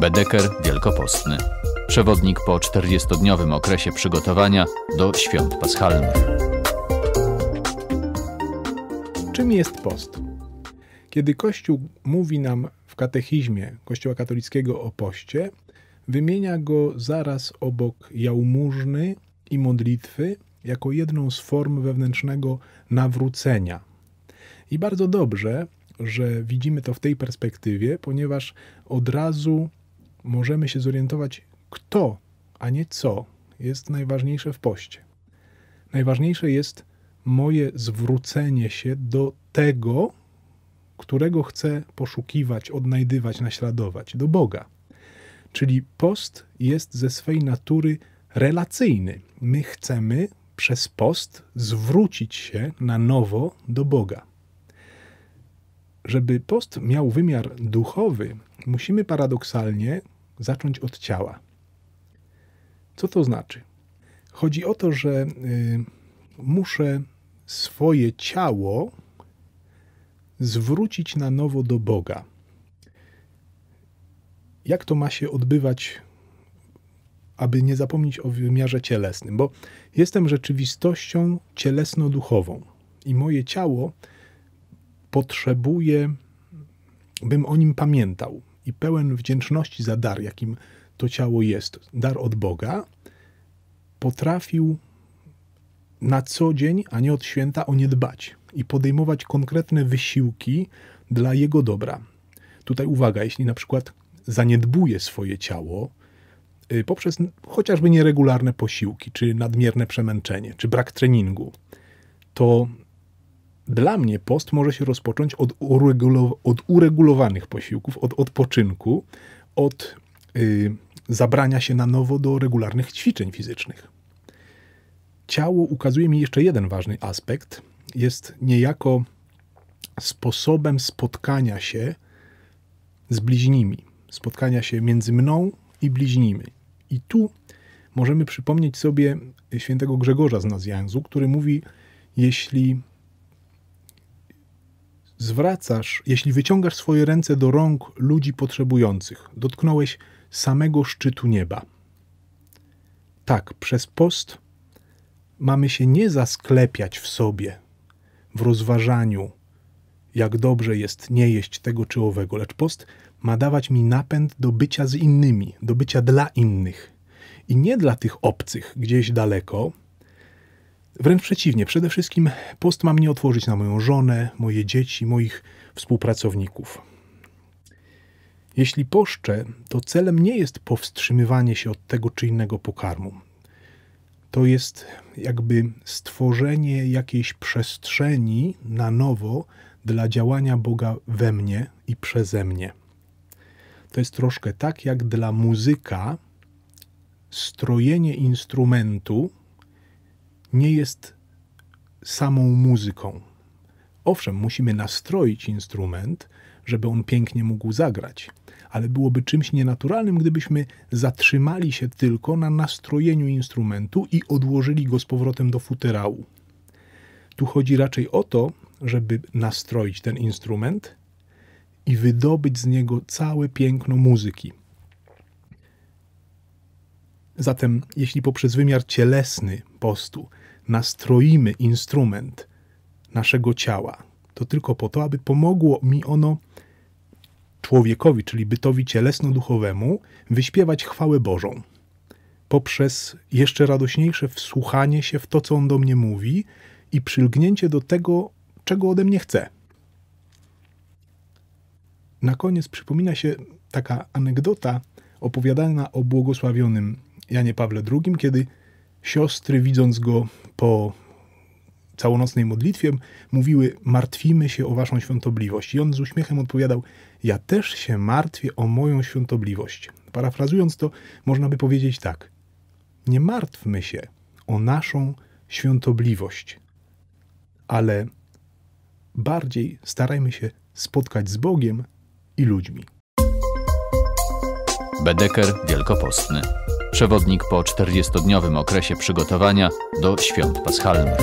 Bedeker Wielkopostny. Przewodnik po 40-dniowym okresie przygotowania do świąt paschalnych. Czym jest post? Kiedy Kościół mówi nam w katechizmie Kościoła katolickiego o poście, wymienia go zaraz obok jałmużny i modlitwy jako jedną z form wewnętrznego nawrócenia. I bardzo dobrze, że widzimy to w tej perspektywie, ponieważ od razu możemy się zorientować, kto, a nie co jest najważniejsze w poście. Najważniejsze jest moje zwrócenie się do tego, którego chcę poszukiwać, odnajdywać, naśladować do Boga. Czyli post jest ze swej natury relacyjny. My chcemy przez post zwrócić się na nowo do Boga. Żeby post miał wymiar duchowy, musimy paradoksalnie zacząć od ciała. Co to znaczy? Chodzi o to, że y, muszę swoje ciało zwrócić na nowo do Boga. Jak to ma się odbywać, aby nie zapomnieć o wymiarze cielesnym? Bo jestem rzeczywistością cielesno-duchową i moje ciało potrzebuje, bym o nim pamiętał, i pełen wdzięczności za dar, jakim to ciało jest, dar od Boga, potrafił na co dzień, a nie od święta, o nie dbać i podejmować konkretne wysiłki dla jego dobra. Tutaj uwaga, jeśli na przykład zaniedbuje swoje ciało y, poprzez chociażby nieregularne posiłki, czy nadmierne przemęczenie, czy brak treningu, to dla mnie post może się rozpocząć od, uregulow od uregulowanych posiłków, od odpoczynku, od yy, zabrania się na nowo do regularnych ćwiczeń fizycznych. Ciało ukazuje mi jeszcze jeden ważny aspekt. Jest niejako sposobem spotkania się z bliźnimi, spotkania się między mną i bliźnimi. I tu możemy przypomnieć sobie świętego Grzegorza z Nazjanzu, który mówi, jeśli zwracasz, jeśli wyciągasz swoje ręce do rąk ludzi potrzebujących, dotknąłeś samego szczytu nieba. Tak, przez post mamy się nie zasklepiać w sobie, w rozważaniu, jak dobrze jest nie jeść tego czy owego, lecz post ma dawać mi napęd do bycia z innymi, do bycia dla innych. I nie dla tych obcych gdzieś daleko, Wręcz przeciwnie, przede wszystkim post ma mnie otworzyć na moją żonę, moje dzieci, moich współpracowników. Jeśli poszczę, to celem nie jest powstrzymywanie się od tego czy innego pokarmu. To jest jakby stworzenie jakiejś przestrzeni na nowo dla działania Boga we mnie i przeze mnie. To jest troszkę tak jak dla muzyka strojenie instrumentu nie jest samą muzyką. Owszem, musimy nastroić instrument, żeby on pięknie mógł zagrać, ale byłoby czymś nienaturalnym, gdybyśmy zatrzymali się tylko na nastrojeniu instrumentu i odłożyli go z powrotem do futerału. Tu chodzi raczej o to, żeby nastroić ten instrument i wydobyć z niego całe piękno muzyki. Zatem, jeśli poprzez wymiar cielesny postu nastroimy instrument naszego ciała, to tylko po to, aby pomogło mi ono człowiekowi, czyli bytowi cielesno-duchowemu, wyśpiewać chwałę Bożą. Poprzez jeszcze radośniejsze wsłuchanie się w to, co on do mnie mówi i przylgnięcie do tego, czego ode mnie chce. Na koniec przypomina się taka anegdota opowiadana o błogosławionym Janie Pawle II, kiedy Siostry, widząc go po całonocnej modlitwie, mówiły: Martwimy się o waszą świątobliwość. I on z uśmiechem odpowiadał: Ja też się martwię o moją świątobliwość. Parafrazując to, można by powiedzieć tak: Nie martwmy się o naszą świątobliwość, ale bardziej starajmy się spotkać z Bogiem i ludźmi. Bedeker Wielkopostny. Przewodnik po 40-dniowym okresie przygotowania do świąt paschalnych.